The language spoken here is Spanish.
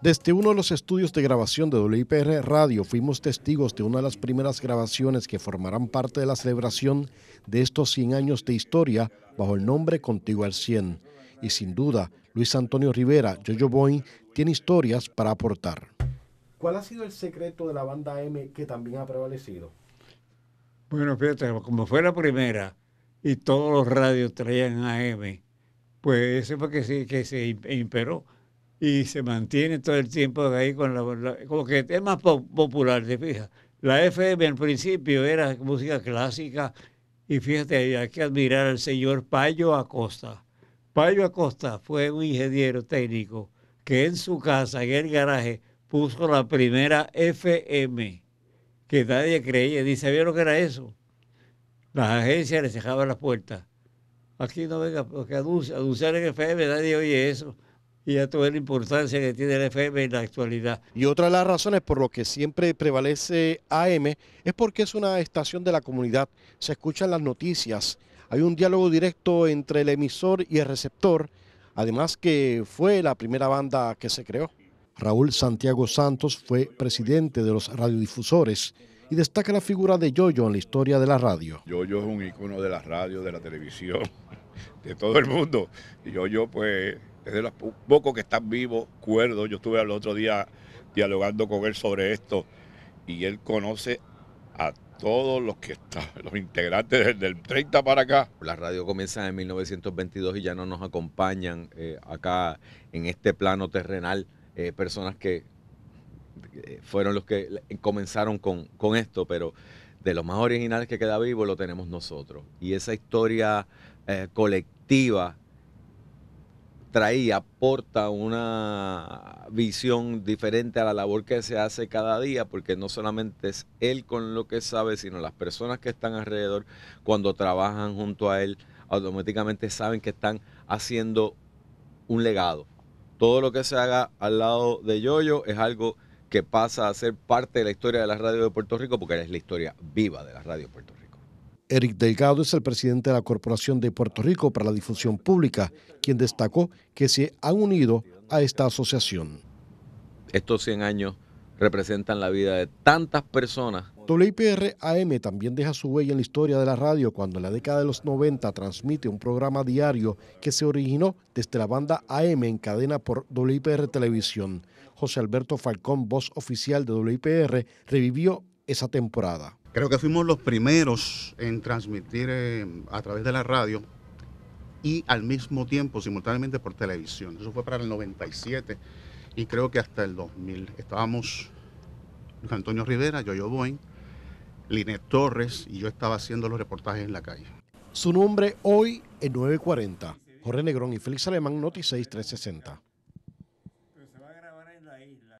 Desde uno de los estudios de grabación de WIPR Radio fuimos testigos de una de las primeras grabaciones que formarán parte de la celebración de estos 100 años de historia bajo el nombre Contigo al 100. Y sin duda, Luis Antonio Rivera, Jojo Boy, tiene historias para aportar. ¿Cuál ha sido el secreto de la banda M que también ha prevalecido? Bueno, fíjate, como fue la primera y todos los radios traían a M, pues eso fue que que se imperó y se mantiene todo el tiempo ahí con la, como que es más popular, te fijas. La FM al principio era música clásica y fíjate, hay que admirar al señor Payo Acosta. Payo Acosta fue un ingeniero técnico que en su casa, en el garaje, puso la primera FM, que nadie creía, ni sabía lo que era eso. Las agencias les dejaban las puertas. Aquí no venga, porque anunciar en FM, nadie oye eso y a toda la importancia que tiene el FM en la actualidad. Y otra de las razones por lo que siempre prevalece AM es porque es una estación de la comunidad, se escuchan las noticias, hay un diálogo directo entre el emisor y el receptor, además que fue la primera banda que se creó. Raúl Santiago Santos fue presidente de los radiodifusores y destaca la figura de Yoyo en la historia de la radio. Yoyo es un icono de la radio, de la televisión, de todo el mundo. Yoyo, pues, de los pocos que están vivos, cuerdo... Yo estuve al otro día dialogando con él sobre esto y él conoce a todos los que están, los integrantes desde el 30 para acá. La radio comienza en 1922 y ya no nos acompañan eh, acá en este plano terrenal eh, personas que eh, fueron los que comenzaron con, con esto, pero de los más originales que queda vivo lo tenemos nosotros. Y esa historia colectiva traía, aporta una visión diferente a la labor que se hace cada día, porque no solamente es él con lo que sabe, sino las personas que están alrededor, cuando trabajan junto a él, automáticamente saben que están haciendo un legado. Todo lo que se haga al lado de Yoyo es algo que pasa a ser parte de la historia de la radio de Puerto Rico, porque es la historia viva de la radio de Puerto Rico. Eric Delgado es el presidente de la Corporación de Puerto Rico para la Difusión Pública, quien destacó que se han unido a esta asociación. Estos 100 años representan la vida de tantas personas. WIPR AM también deja su huella en la historia de la radio cuando en la década de los 90 transmite un programa diario que se originó desde la banda AM en cadena por WIPR Televisión. José Alberto Falcón, voz oficial de WIPR, revivió esa temporada. Creo que fuimos los primeros en transmitir eh, a través de la radio y al mismo tiempo, simultáneamente por televisión. Eso fue para el 97 y creo que hasta el 2000. Estábamos Antonio Rivera, Yo Yo Boeing, Linet Torres y yo estaba haciendo los reportajes en la calle. Su nombre hoy es 940. Jorge Negrón y Félix Alemán, Noticias 360.